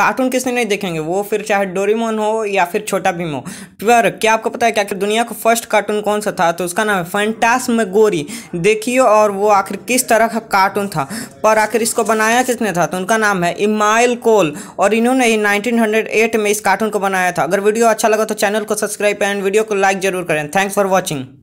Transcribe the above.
cartoon किसने नहीं देखेंगे वो फिर चाहे डोरीमोन हो या फिर छोटा भीम हो पर क्या आपको पता है क्या दुनिया का फर्स्ट कार्टून कौन सा था तो उसका नाम है में गोरी देखिए और वो आखिर किस तरह का कार्टून था पर आखिर इसको बनाया किसने था तो उनका नाम है इमाइल कोल और इन्होंने ही नाइनटीन में इस कार्टून को बनाया था अगर वीडियो अच्छा लगा तो चैनल को सब्सक्राइब करें वीडियो को लाइक जरूर करें थैंक्स फॉर वॉचिंग